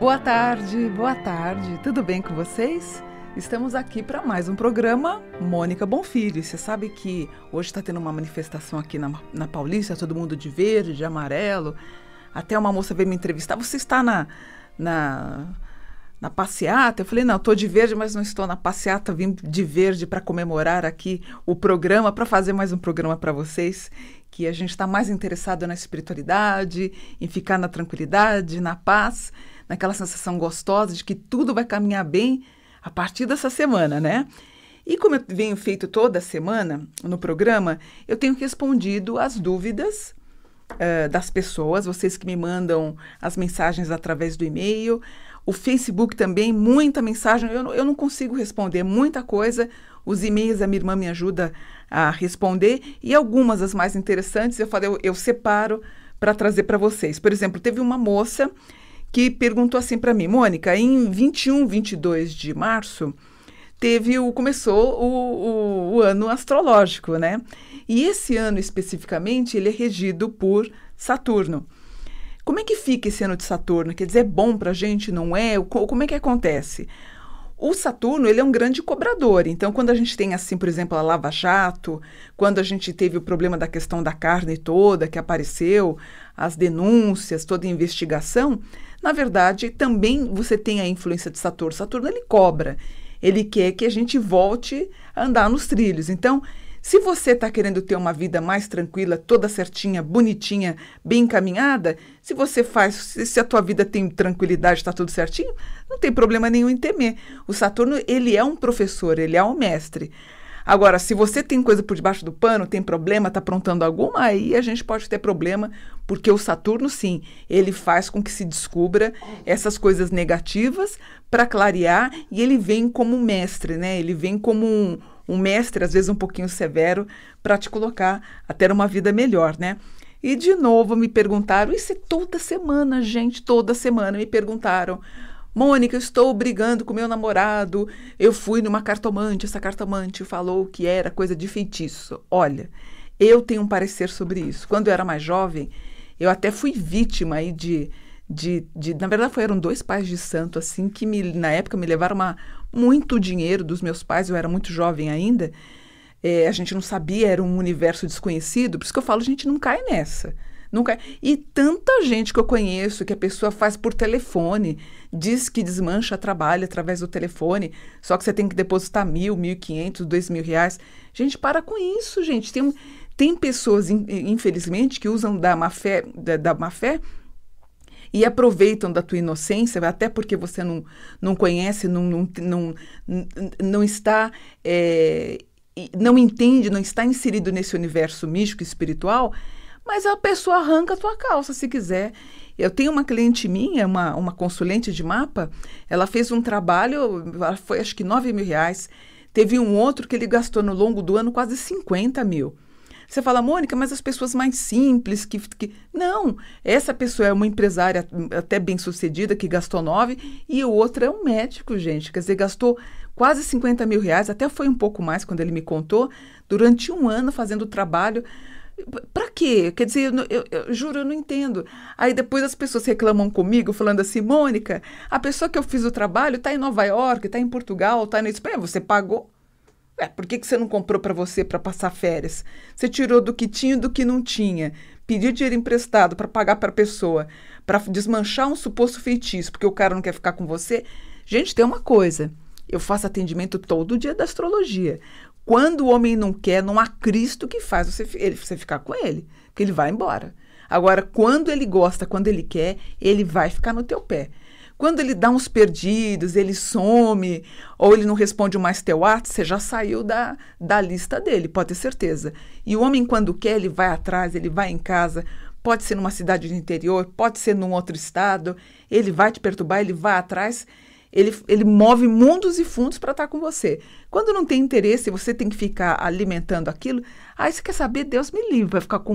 Boa tarde, boa tarde. Tudo bem com vocês? Estamos aqui para mais um programa Mônica Bonfilho. Você sabe que hoje está tendo uma manifestação aqui na, na Paulista, todo mundo de verde, de amarelo. Até uma moça veio me entrevistar. Você está na, na, na passeata? Eu falei, não, estou de verde, mas não estou na passeata. Vim de verde para comemorar aqui o programa, para fazer mais um programa para vocês que a gente está mais interessado na espiritualidade, em ficar na tranquilidade, na paz, naquela sensação gostosa de que tudo vai caminhar bem a partir dessa semana, né? E como eu venho feito toda semana no programa, eu tenho respondido as dúvidas uh, das pessoas, vocês que me mandam as mensagens através do e-mail, o Facebook também, muita mensagem, eu, eu não consigo responder, muita coisa, os e-mails a minha irmã me ajuda a responder e algumas as mais interessantes eu falei, eu, eu separo para trazer para vocês. Por exemplo, teve uma moça que perguntou assim para mim, Mônica, em 21, 22 de março teve o começou o, o, o ano astrológico, né? E esse ano especificamente ele é regido por Saturno. Como é que fica esse ano de Saturno? Quer dizer, é bom para a gente, não é? Como é que acontece? O Saturno, ele é um grande cobrador. Então, quando a gente tem, assim, por exemplo, a Lava Jato, quando a gente teve o problema da questão da carne toda que apareceu, as denúncias, toda a investigação, na verdade, também você tem a influência de Saturno. Saturno, ele cobra. Ele quer que a gente volte a andar nos trilhos. Então, se você está querendo ter uma vida mais tranquila, toda certinha, bonitinha, bem encaminhada, se você faz, se a tua vida tem tranquilidade, está tudo certinho, não tem problema nenhum em temer. O Saturno, ele é um professor, ele é um mestre. Agora, se você tem coisa por debaixo do pano, tem problema, está aprontando alguma, aí a gente pode ter problema, porque o Saturno, sim, ele faz com que se descubra essas coisas negativas para clarear e ele vem como mestre, né? Ele vem como um, um mestre, às vezes um pouquinho severo, para te colocar a ter uma vida melhor, né? E de novo me perguntaram, isso é toda semana, gente, toda semana me perguntaram, Mônica, eu estou brigando com meu namorado, eu fui numa cartomante, essa cartomante falou que era coisa de feitiço. Olha, eu tenho um parecer sobre isso. Quando eu era mais jovem, eu até fui vítima aí de, de, de, na verdade foram dois pais de santo assim que me, na época me levaram uma muito dinheiro dos meus pais, eu era muito jovem ainda, é, a gente não sabia, era um universo desconhecido, por isso que eu falo, a gente não cai nessa. Nunca. E tanta gente que eu conheço que a pessoa faz por telefone, diz que desmancha trabalho através do telefone, só que você tem que depositar mil, mil e quinhentos, dois mil reais. Gente, para com isso, gente. Tem, tem pessoas, infelizmente, que usam da má fé, da, da má fé e aproveitam da tua inocência, até porque você não, não conhece, não, não, não, não está. É, não entende, não está inserido nesse universo místico espiritual, mas a pessoa arranca a tua calça se quiser. Eu tenho uma cliente minha, uma, uma consulente de mapa, ela fez um trabalho, foi acho que 9 mil reais. Teve um outro que ele gastou no longo do ano quase 50 mil. Você fala, Mônica, mas as pessoas mais simples que, que... Não, essa pessoa é uma empresária hum, até bem sucedida, que gastou nove, e o outro é um médico, gente. Quer dizer, gastou quase 50 mil reais, até foi um pouco mais quando ele me contou, durante um ano fazendo o trabalho. Para quê? Quer dizer, eu, eu, eu, juro, eu não entendo. Aí depois as pessoas reclamam comigo, falando assim: Mônica, a pessoa que eu fiz o trabalho está em Nova York, está em Portugal, está no Espanha, você pagou Ué, por que, que você não comprou para você para passar férias? Você tirou do que tinha e do que não tinha. Pediu dinheiro emprestado para pagar para a pessoa, para desmanchar um suposto feitiço, porque o cara não quer ficar com você. Gente, tem uma coisa. Eu faço atendimento todo dia da astrologia. Quando o homem não quer, não há Cristo que faz você, ele, você ficar com ele, porque ele vai embora. Agora, quando ele gosta, quando ele quer, ele vai ficar no teu pé. Quando ele dá uns perdidos, ele some, ou ele não responde mais teu ato, você já saiu da, da lista dele, pode ter certeza. E o homem, quando quer, ele vai atrás, ele vai em casa, pode ser numa cidade do interior, pode ser num outro estado, ele vai te perturbar, ele vai atrás, ele, ele move mundos e fundos para estar tá com você. Quando não tem interesse, você tem que ficar alimentando aquilo, aí você quer saber, Deus me livre, vai ficar com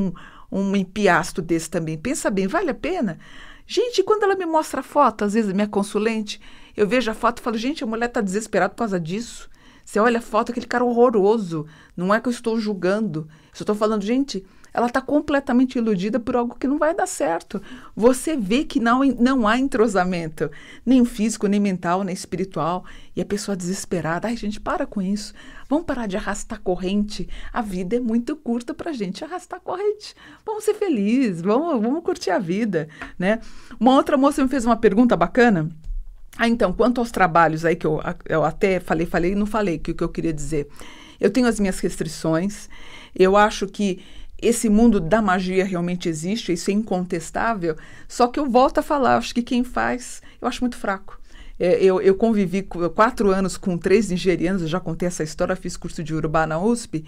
um, um empiasto desse também. Pensa bem, vale a pena? Gente, quando ela me mostra a foto, às vezes, minha consulente, eu vejo a foto e falo, gente, a mulher está desesperada por causa disso. Você olha a foto, aquele cara horroroso. Não é que eu estou julgando. Eu estou falando, gente, ela está completamente iludida por algo que não vai dar certo. Você vê que não, não há entrosamento, nem físico, nem mental, nem espiritual. E a pessoa desesperada, ai gente, para com isso. Vamos parar de arrastar corrente. A vida é muito curta para a gente arrastar corrente. Vamos ser felizes, vamos, vamos curtir a vida, né? Uma outra moça me fez uma pergunta bacana. Ah, então, quanto aos trabalhos aí que eu, eu até falei, falei e não falei que o que eu queria dizer. Eu tenho as minhas restrições. Eu acho que esse mundo da magia realmente existe, isso é incontestável. Só que eu volto a falar, acho que quem faz, eu acho muito fraco. É, eu, eu, convivi quatro anos com três nigerianos, eu já contei essa história, fiz curso de Urubá na USP.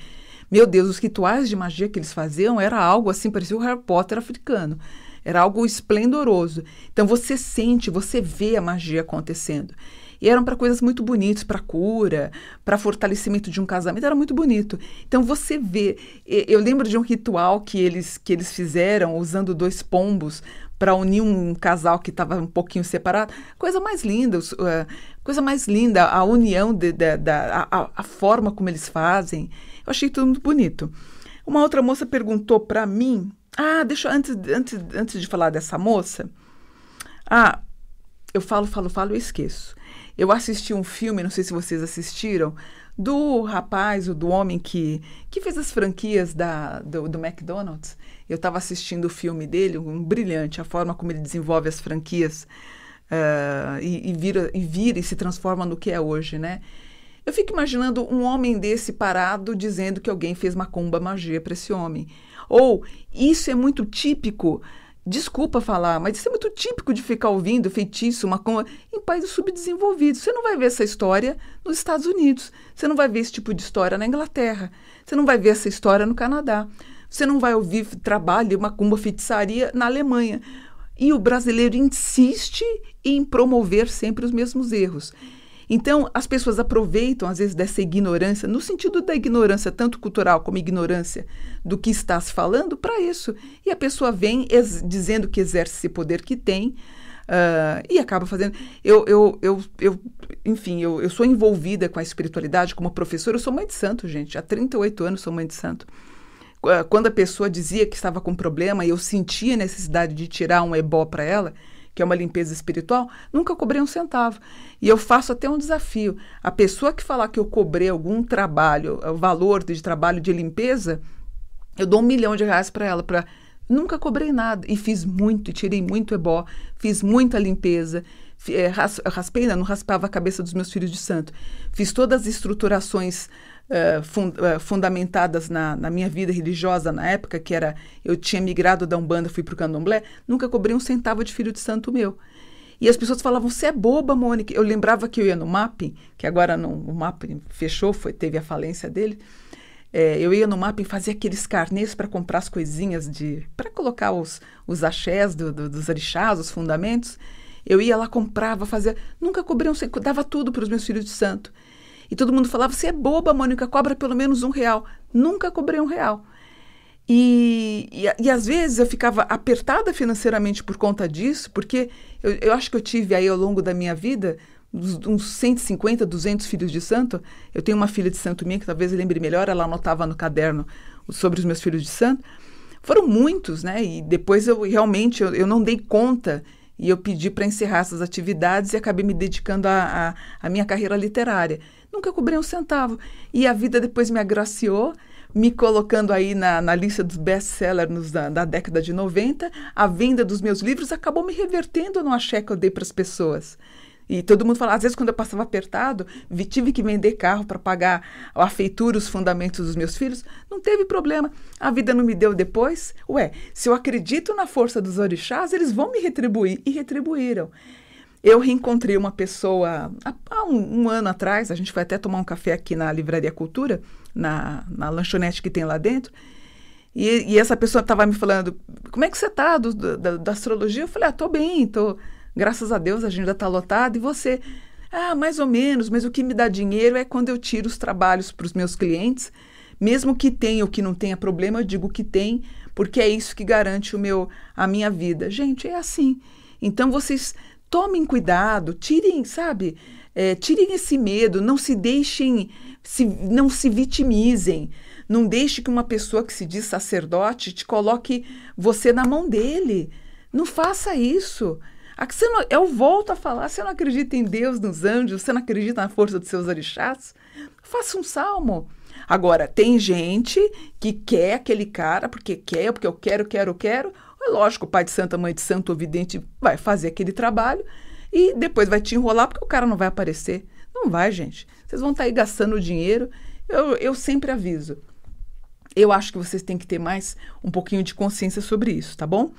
Meu Deus, os rituais de magia que eles faziam era algo assim, parecia o Harry Potter africano. Era algo esplendoroso. Então você sente, você vê a magia acontecendo. E eram para coisas muito bonitas, para cura, para fortalecimento de um casamento, era muito bonito. Então você vê, eu lembro de um ritual que eles que eles fizeram usando dois pombos para unir um casal que estava um pouquinho separado. Coisa mais linda, eh, coisa mais linda, a união, de, de, da, a, a, forma como eles fazem. Eu achei tudo muito bonito. Uma outra moça perguntou para mim. Ah, deixa antes, antes, antes de falar dessa moça. Ah, eu falo, falo, falo e esqueço. Eu assisti um filme, não sei se vocês assistiram, do rapaz, ou do homem que, que fez as franquias da, do, do McDonald's. Eu estava assistindo o filme dele, um brilhante, a forma como ele desenvolve as franquias uh, e, e, vira, e vira e se transforma no que é hoje, né? Eu fico imaginando um homem desse parado dizendo que alguém fez macumba magia para esse homem. Ou isso é muito típico Desculpa falar, mas isso é muito típico de ficar ouvindo feitiço, macumba, em países subdesenvolvidos. Você não vai ver essa história nos Estados Unidos. Você não vai ver esse tipo de história na Inglaterra. Você não vai ver essa história no Canadá. Você não vai ouvir trabalho, macumba, feitiçaria na Alemanha. E o brasileiro insiste em promover sempre os mesmos erros. Então, as pessoas aproveitam, às vezes, dessa ignorância, no sentido da ignorância, tanto cultural como ignorância do que está se falando, para isso. E a pessoa vem dizendo que exerce esse poder que tem. Uh, e acaba fazendo. Eu, eu, eu, eu enfim, eu, eu sou envolvida com a espiritualidade como professora. Eu sou mãe de santo, gente. Há 38 anos sou mãe de santo quando a pessoa dizia que estava com problema e eu sentia a necessidade de tirar um ebó para ela, que é uma limpeza espiritual, nunca cobrei um centavo. E eu faço até um desafio. A pessoa que falar que eu cobrei algum trabalho, o valor de trabalho de limpeza, eu dou um milhão de reais para ela, para Nunca cobrei nada e fiz muito, tirei muito ebó, fiz muita limpeza, eh, raspei, não, não raspava a cabeça dos meus filhos de santo. Fiz todas as estruturações eh, fund, uh, fundamentadas na, na, minha vida religiosa na época, que era eu tinha migrado da Umbanda, fui para o Candomblé, nunca cobri um centavo de filho de santo meu. E as pessoas falavam, você é boba, Mônica. Eu lembrava que eu ia no MAP, que agora não, o MAP fechou, foi, teve a falência dele. É, eu ia no MAP e fazia aqueles carnês para comprar as coisinhas de. para colocar os, os axés do, do, dos orixás, os fundamentos. Eu ia lá, comprava, fazia. Nunca cobri um. dava tudo para os meus filhos de santo. E todo mundo falava: você é boba, Mônica, cobra pelo menos um real. Nunca cobrei um real. E, e, e às vezes eu ficava apertada financeiramente por conta disso, porque eu, eu acho que eu tive aí ao longo da minha vida uns 150, 200 filhos de santo. Eu tenho uma filha de santo minha que talvez eu lembre melhor, ela anotava no caderno sobre os meus filhos de santo. Foram muitos, né? E depois eu realmente eu, eu não dei conta e eu pedi para encerrar essas atividades e acabei me dedicando à minha carreira literária. Nunca cobrei um centavo. E a vida depois me agraciou, me colocando aí na, na lista dos best-sellers da, da, década de 90. A venda dos meus livros acabou me revertendo no axé que eu dei para as pessoas. E todo mundo falava, às vezes quando eu passava apertado, vi, tive que vender carro para pagar a feitura, os fundamentos dos meus filhos, não teve problema. A vida não me deu depois? Ué, se eu acredito na força dos orixás, eles vão me retribuir. E retribuíram. Eu reencontrei uma pessoa há um, um ano atrás, a gente foi até tomar um café aqui na Livraria Cultura, na, na lanchonete que tem lá dentro, e, e essa pessoa estava me falando, como é que você está da astrologia? Eu falei, ah, estou bem, estou... Tô Graças a Deus a agenda está lotada e você, ah, mais ou menos, mas o que me dá dinheiro é quando eu tiro os trabalhos para os meus clientes. Mesmo que tenha ou que não tenha problema, eu digo que tem, porque é isso que garante o meu, a minha vida. Gente, é assim. Então vocês tomem cuidado, tirem, sabe? É, tirem esse medo, não se deixem, se, não se vitimizem. Não deixe que uma pessoa que se diz sacerdote te coloque você na mão dele. Não faça isso. Ah, você não, eu volto a falar, você não acredita em Deus, nos anjos, você não acredita na força dos seus orixás? Faça um salmo. Agora, tem gente que quer aquele cara porque quer, porque eu quero, quero, quero. É lógico, o pai de santa, mãe de santo, o vidente vai fazer aquele trabalho e depois vai te enrolar porque o cara não vai aparecer. Não vai, gente. Vocês vão estar tá aí gastando dinheiro. Eu, eu sempre aviso. Eu acho que vocês têm que ter mais um pouquinho de consciência sobre isso, tá bom?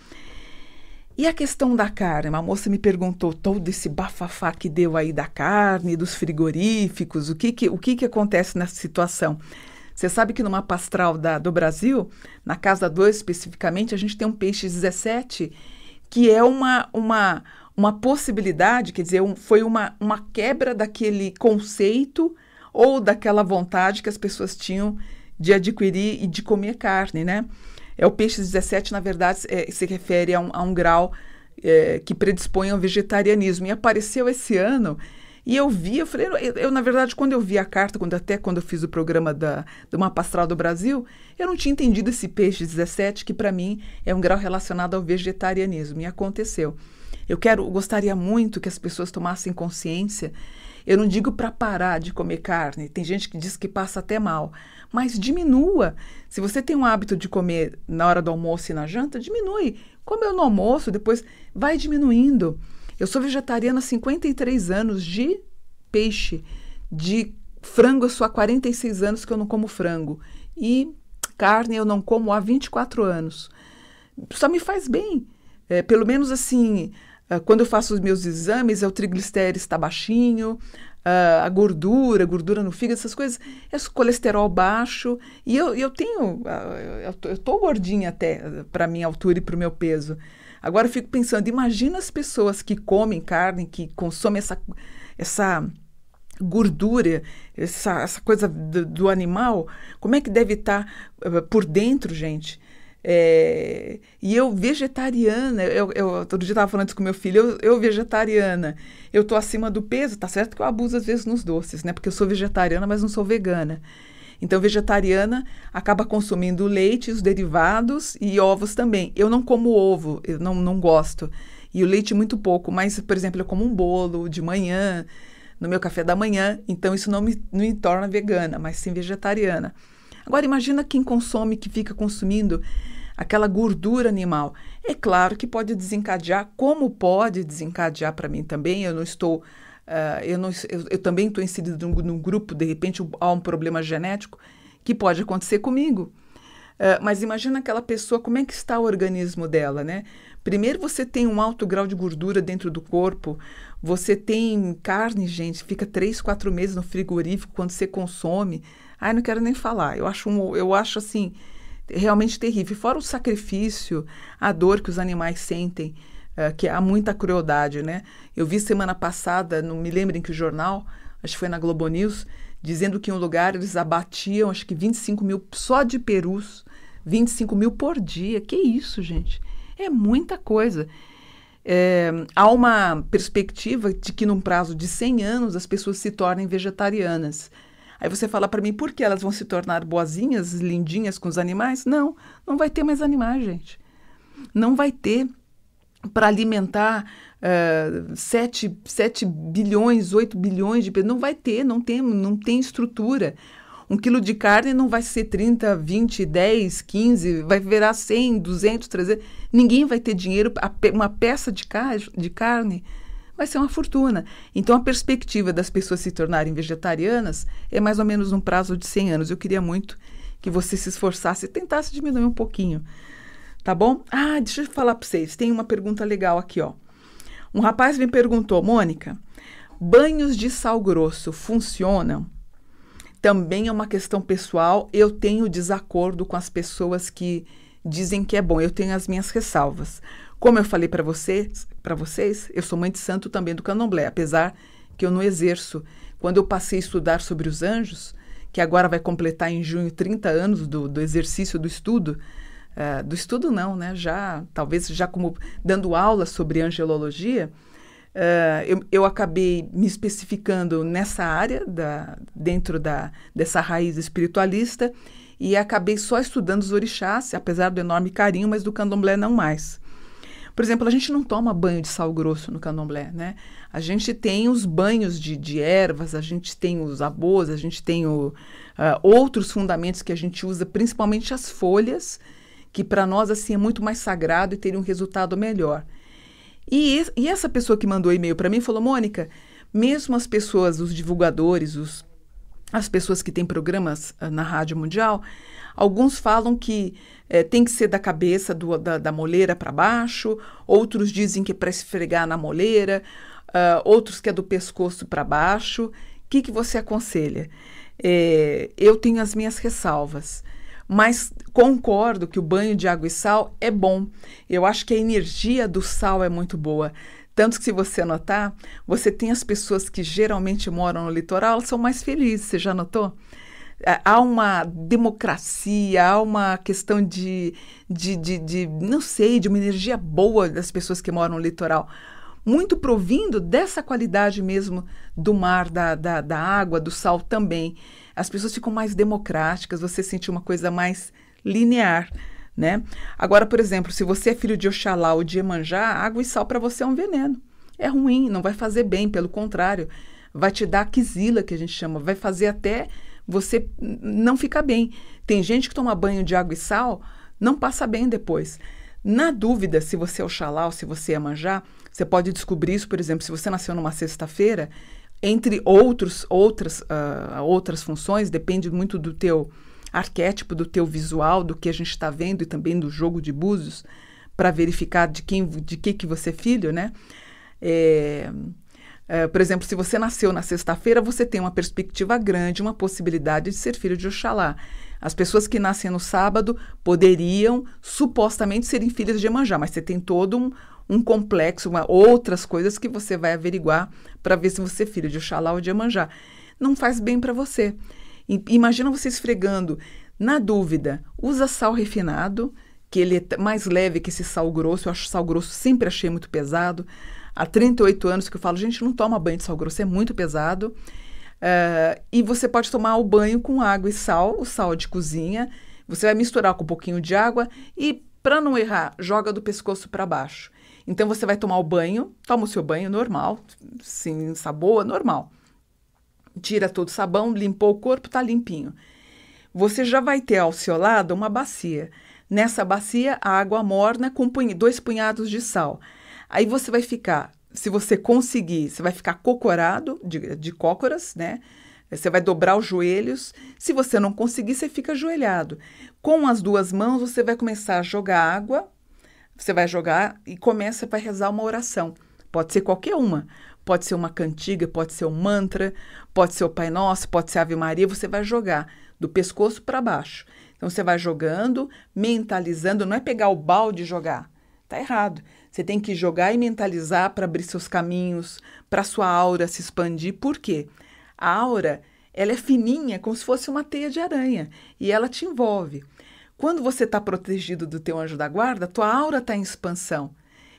E a questão da carne? Uma moça me perguntou todo esse bafafá que deu aí da carne, dos frigoríficos, o que que, o que, que acontece nessa situação? Você sabe que numa pastral da, do Brasil, na Casa 2 especificamente, a gente tem um peixe 17, que é uma, uma, uma possibilidade, quer dizer, um, foi uma, uma quebra daquele conceito ou daquela vontade que as pessoas tinham de adquirir e de comer carne, né? É o peixe 17, na verdade, é, se refere a um, a um grau é, que predispõe ao vegetarianismo. E apareceu esse ano e eu vi, eu falei, eu, eu, na verdade, quando eu vi a carta, quando até quando eu fiz o programa da, do Mapastral do Brasil, eu não tinha entendido esse peixe 17, que para mim é um grau relacionado ao vegetarianismo, e aconteceu. Eu quero, gostaria muito que as pessoas tomassem consciência. Eu não digo para parar de comer carne, tem gente que diz que passa até mal, mas diminua. Se você tem um hábito de comer na hora do almoço e na janta, diminui. Comeu no almoço, depois vai diminuindo. Eu sou vegetariana há 53 anos de peixe, de frango eu sou há 46 anos que eu não como frango e carne eu não como há 24 anos. Só me faz bem. É, pelo menos assim, ah, quando eu faço os meus exames, é o triglicerídeo está baixinho, uh, a gordura, gordura no fígado, essas coisas, esse é colesterol baixo. E eu, eu tenho, eu tô, eu gordinha até para minha altura e para o meu peso. Agora eu fico pensando, imagina as pessoas que comem carne, que consomem essa, essa gordura, essa, essa coisa do, do, animal, como é que deve tá, estar eh, por dentro, gente? É, e eu vegetariana, eu, eu todo dia estava falando isso com meu filho, eu, eu vegetariana, eu estou acima do peso, tá certo que eu abuso às vezes nos doces, né? Porque eu sou vegetariana, mas não sou vegana. Então, vegetariana acaba consumindo leite, os derivados e ovos também. Eu não como ovo, eu não, não gosto. E o leite muito pouco, mas, por exemplo, eu como um bolo de manhã, no meu café da manhã, então isso não me, não me torna vegana, mas sim vegetariana. Agora, imagina quem consome, que fica consumindo aquela gordura animal. É claro que pode desencadear, como pode desencadear para mim também, eu não estou. Uh, eu, não, eu, eu também estou inserido num, num, grupo, de repente há um problema genético que pode acontecer comigo. Uh, mas imagina aquela pessoa, como é que está o organismo dela, né? Primeiro, você tem um alto grau de gordura dentro do corpo. Você tem carne, gente, fica três, quatro meses no frigorífico quando você consome. Ai, não quero nem falar. Eu acho, um, eu acho assim, realmente terrível. Fora o sacrifício, a dor que os animais sentem, eh, que há muita crueldade, né? Eu vi semana passada, não me lembro em que jornal, acho que foi na Globo News, dizendo que em um lugar eles abatiam, acho que 25 mil só de perus, 25 mil por dia. Que isso, gente? É muita coisa. É, há uma perspectiva de que, num prazo de 100 anos, as pessoas se tornem vegetarianas. Aí você fala para mim, por que elas vão se tornar boazinhas, lindinhas com os animais? Não, não vai ter mais animais, gente. Não vai ter para alimentar uh, 7, 7 bilhões, 8 bilhões de pessoas. Não vai ter, não tem, não tem estrutura. Um quilo de carne não vai ser 30, 20, 10, 15, vai virar 100, 200, 300. Ninguém vai ter dinheiro. Uma peça de, car de carne vai ser uma fortuna. Então, a perspectiva das pessoas se tornarem vegetarianas é mais ou menos um prazo de 100 anos. Eu queria muito que você se esforçasse e tentasse diminuir um pouquinho. Tá bom? Ah, deixa eu falar para vocês. Tem uma pergunta legal aqui, ó. Um rapaz me perguntou, Mônica, banhos de sal grosso funcionam? também é uma questão pessoal. Eu tenho desacordo com as pessoas que dizem que é bom. Eu tenho as minhas ressalvas. Como eu falei para vocês, para vocês, eu sou mãe de santo também do Candomblé, apesar que eu não exerço. Quando eu passei a estudar sobre os anjos, que agora vai completar em junho 30 anos do, do exercício do estudo, uh, do estudo não, né? Já talvez já como dando aula sobre angelologia, ah, eu, eu, acabei me especificando nessa área, da, dentro da, dessa raiz espiritualista, e acabei só estudando os orixás, apesar do enorme carinho, mas do candomblé não mais. Por exemplo, a gente não toma banho de sal grosso no candomblé, né? A gente tem os banhos de, de ervas, a gente tem os abôs, a gente tem o, uh, outros fundamentos que a gente usa, principalmente as folhas, que para nós assim é muito mais sagrado e teria um resultado melhor. E, e essa pessoa que mandou e-mail para mim falou: Mônica, mesmo as pessoas, os divulgadores, os, as pessoas que têm programas ah, na Rádio Mundial, alguns falam que eh, tem que ser da cabeça do, da, da moleira para baixo, outros dizem que é para esfregar na moleira, ah, outros que é do pescoço para baixo. O que, que você aconselha? Eh, eu tenho as minhas ressalvas mas concordo que o banho de água e sal é bom. Eu acho que a energia do sal é muito boa. Tanto que, se você notar, você tem as pessoas que geralmente moram no litoral, elas são mais felizes, você já notou? É, há uma democracia, há uma questão de, de, de, de, não sei, de uma energia boa das pessoas que moram no litoral. Muito provindo dessa qualidade mesmo do mar, da, da, da água, do sal também as pessoas ficam mais democráticas, você sente uma coisa mais linear. Né? Agora, por exemplo, se você é filho de Oxalá ou de Emanjá, água e sal para você é um veneno. É ruim, não vai fazer bem, pelo contrário, vai te dar quizila, que a gente chama, vai fazer até você não ficar bem. Tem gente que toma banho de água e sal, não passa bem depois. Na dúvida se você é Oxalá ou se você é Manjá, você pode descobrir isso, por exemplo, se você nasceu numa sexta-feira entre outros, outras, uh, outras funções, depende muito do teu arquétipo, do teu visual, do que a gente está vendo e também do jogo de búzios, para verificar de quem de que, que você é filho, né? É, é, por exemplo, se você nasceu na sexta-feira, você tem uma perspectiva grande, uma possibilidade de ser filho de Oxalá. As pessoas que nascem no sábado poderiam supostamente serem filhas de Emanjá, mas você tem todo um, um complexo, uma, outras coisas que você vai averiguar para ver se você é filho de Oxalá ou de Amanjá. Não faz bem para você. I, imagina você esfregando. Na dúvida, usa sal refinado, que ele é mais leve que esse sal grosso. Eu acho sal grosso, sempre achei muito pesado. Há 38 anos que eu falo, gente, não toma banho de sal grosso, é muito pesado. Uh, e você pode tomar o banho com água e sal, o sal de cozinha. Você vai misturar com um pouquinho de água e, para não errar, joga do pescoço para baixo. Então você vai tomar o banho, toma o seu banho normal, sem sabor, normal. Tira todo o sabão, limpou o corpo, tá limpinho. Você já vai ter ao seu lado uma bacia. Nessa bacia, a água morna com dois punhados de sal. Aí você vai ficar, se você conseguir, você vai ficar cocorado, de, de cócoras, né? Você vai dobrar os joelhos. Se você não conseguir, você fica ajoelhado. Com as duas mãos, você vai começar a jogar água você vai jogar e começa para rezar uma oração. Pode ser qualquer uma. Pode ser uma cantiga, pode ser um mantra, pode ser o Pai Nosso, pode ser a Ave Maria. Você vai jogar do pescoço para baixo. Então você vai jogando, mentalizando. Não é pegar o balde e jogar. Tá errado. Você tem que jogar e mentalizar para abrir seus caminhos, para sua aura se expandir. Por quê? A aura, ela é fininha, como se fosse uma teia de aranha, e ela te envolve. Quando você está protegido do teu anjo da guarda, tua aura está em expansão.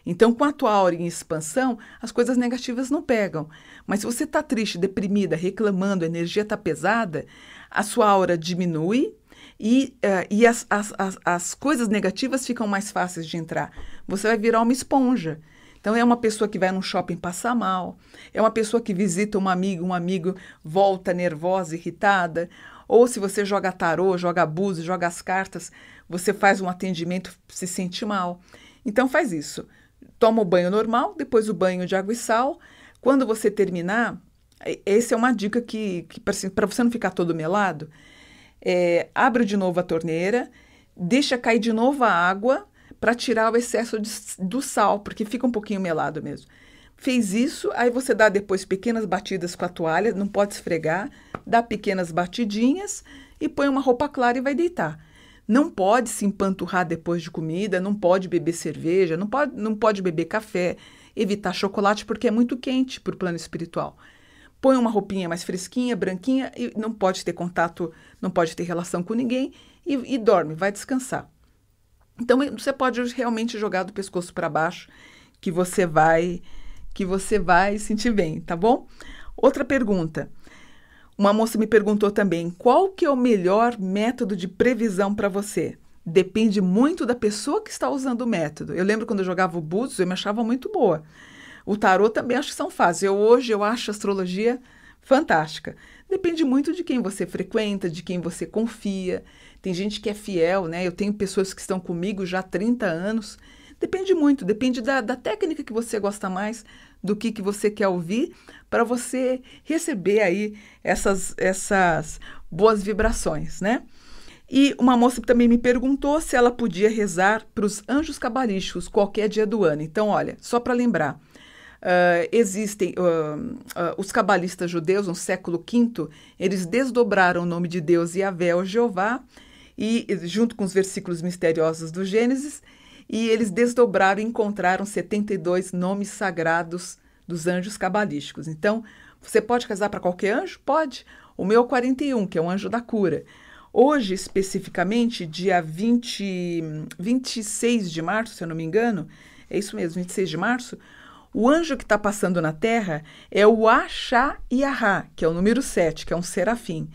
Então, com a tua aura em expansão, as coisas negativas não pegam. Mas se você está triste, deprimida, reclamando, a energia está pesada, a sua aura diminui e, uh, e as, as, as, as coisas negativas ficam mais fáceis de entrar. Você vai virar uma esponja. Então é uma pessoa que vai num shopping passar mal, é uma pessoa que visita um amigo, um amigo volta nervosa, irritada, ou se você joga tarô, joga abuso, joga as cartas, você faz um atendimento, se sente mal. Então faz isso. Toma o banho normal, depois o banho de água e sal. Quando você terminar, essa é uma dica que, que para você não ficar todo melado, é, abre de novo a torneira, deixa cair de novo a água para tirar o excesso de, do sal, porque fica um pouquinho melado mesmo. Fez isso, aí você dá depois pequenas batidas com a toalha, não pode esfregar, dá pequenas batidinhas e põe uma roupa clara e vai deitar. Não pode se empanturrar depois de comida, não pode beber cerveja, não pode, não pode beber café, evitar chocolate porque é muito quente para o plano espiritual. Põe uma roupinha mais fresquinha, branquinha, e não pode ter contato, não pode ter relação com ninguém e, e dorme, vai descansar. Então você pode realmente jogar do pescoço para baixo que você vai que você vai sentir bem, tá bom? Outra pergunta. Uma moça me perguntou também: "Qual que é o melhor método de previsão para você?" Depende muito da pessoa que está usando o método. Eu lembro quando eu jogava o búzios, eu me achava muito boa. O tarô também acho que são fáceis. Eu hoje eu acho a astrologia fantástica. Depende muito de quem você frequenta, de quem você confia. Tem gente que é fiel, né? Eu tenho pessoas que estão comigo já há 30 anos Depende muito, depende da, da técnica que você gosta mais, do que, que você quer ouvir, para você receber aí essas, essas boas vibrações, né? E uma moça também me perguntou se ela podia rezar para os anjos cabalísticos qualquer dia do ano. Então, olha, só para lembrar, Uh, existem uh, uh, os cabalistas judeus no século V, eles desdobraram o nome de Deus Yahvé ou Jeová e junto com os versículos misteriosos do Gênesis e eles desdobraram e encontraram 72 nomes sagrados dos anjos cabalísticos. Então, você pode casar para qualquer anjo? Pode. O meu é o 41, que é o anjo da cura. Hoje, especificamente, dia 20, 26 de março, se eu não me engano, é isso mesmo, 26 de março, o anjo que está passando na Terra é o Axá Yará, que é o número 7, que é um serafim.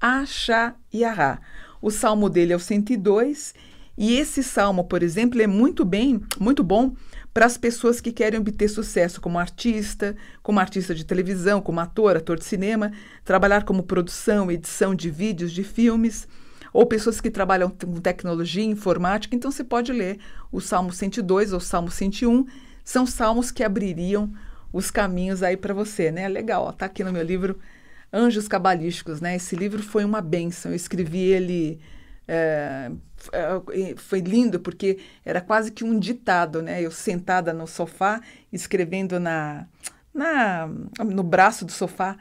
Axá Yará. O salmo dele é o 102 e esse salmo, por exemplo, é muito bem, muito bom para as pessoas que querem obter sucesso como artista, como artista de televisão, como ator, ator de cinema, trabalhar como produção, edição de vídeos, de filmes, ou pessoas que trabalham com tecnologia, informática. Então você pode ler o Salmo 102 ou Salmo 101, são salmos que abririam os caminhos aí para você, né? Legal, ó, tá aqui no meu livro Anjos Cabalísticos, né? Esse livro foi uma benção. Eu escrevi ele é, é foi lindo porque era quase que um ditado, né? Eu sentada no sofá, escrevendo na, na no braço do sofá,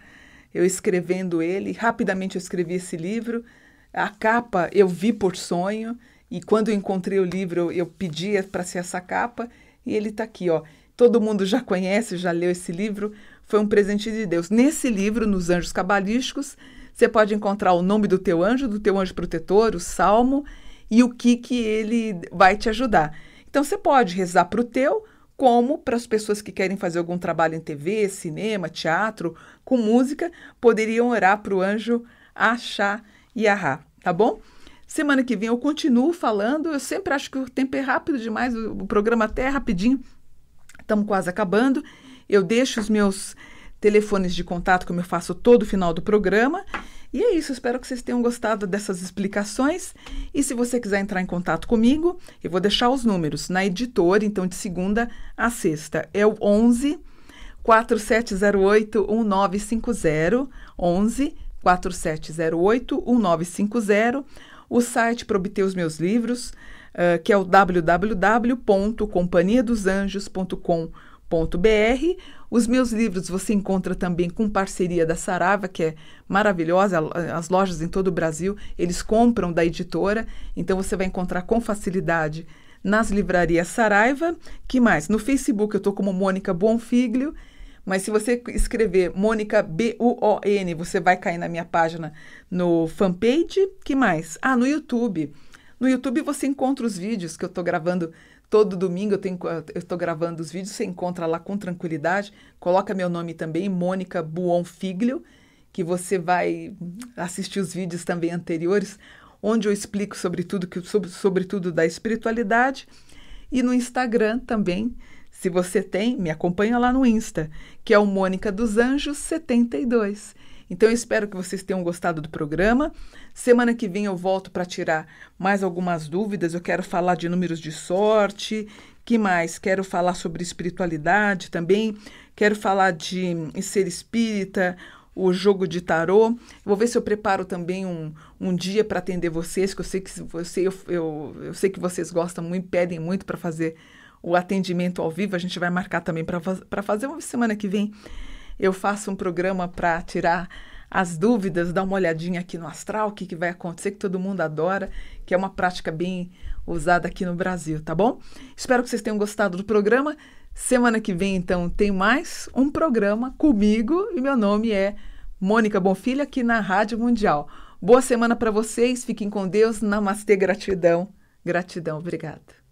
eu escrevendo ele. Rapidamente eu escrevi esse livro. A capa eu vi por sonho e quando eu encontrei o livro eu pedia para ser essa capa e ele está aqui, ó. Todo mundo já conhece, já leu esse livro. Foi um presente de Deus. Nesse livro, nos Anjos Cabalísticos, você pode encontrar o nome do teu anjo, do teu anjo protetor, o salmo e o que que ele vai te ajudar. Então você pode rezar para o teu, como para as pessoas que querem fazer algum trabalho em TV, cinema, teatro, com música, poderiam orar para o anjo achar e arrar, tá bom? Semana que vem eu continuo falando, eu sempre acho que o tempo é rápido demais, o programa até é rapidinho, estamos quase acabando. Eu deixo os meus telefones de contato, como eu faço todo final do programa. E é isso, espero que vocês tenham gostado dessas explicações. E se você quiser entrar em contato comigo, eu vou deixar os números na editora, então de segunda a sexta. É o 11 4708 1950, 11 4708 1950, o site para obter os meus livros, uh, que é o www.companhiadosanjos.com.br br Os meus livros você encontra também com parceria da Saraiva, que é maravilhosa, as lojas em todo o Brasil, eles compram da editora, então você vai encontrar com facilidade nas livrarias Saraiva. Que mais? No Facebook eu estou como Mônica Bonfiglio, mas se você escrever Mônica B-U-O-N, você vai cair na minha página no fanpage. Que mais? Ah, no YouTube. No YouTube você encontra os vídeos que eu estou gravando Todo domingo eu tenho, eu estou gravando os vídeos, você encontra lá com tranquilidade. Coloca meu nome também, Mônica Buon Figlio, que você vai assistir os vídeos também anteriores, onde eu explico sobre tudo que sobre, sobre tudo da espiritualidade. E no Instagram também, se você tem, me acompanha lá no Insta, que é o Mônica dos Anjos 72. Então, eu espero que vocês tenham gostado do programa. Semana que vem eu volto para tirar mais algumas dúvidas. Eu quero falar de números de sorte. Que mais? Quero falar sobre espiritualidade também. Quero falar de ser espírita, o jogo de tarô. Vou ver se eu preparo também um, um dia para atender vocês, que eu sei que você, eu, eu, eu sei que vocês gostam muito, pedem muito para fazer o atendimento ao vivo. A gente vai marcar também para fazer uma semana que vem eu faço um programa para tirar as dúvidas, dar uma olhadinha aqui no astral, o que, que vai acontecer, que todo mundo adora, que é uma prática bem usada aqui no Brasil, tá bom? Espero que vocês tenham gostado do programa. Semana que vem, então, tem mais um programa comigo e meu nome é Mônica Bonfilha, aqui na Rádio Mundial. Boa semana para vocês, fiquem com Deus, namastê, gratidão. Gratidão, obrigada.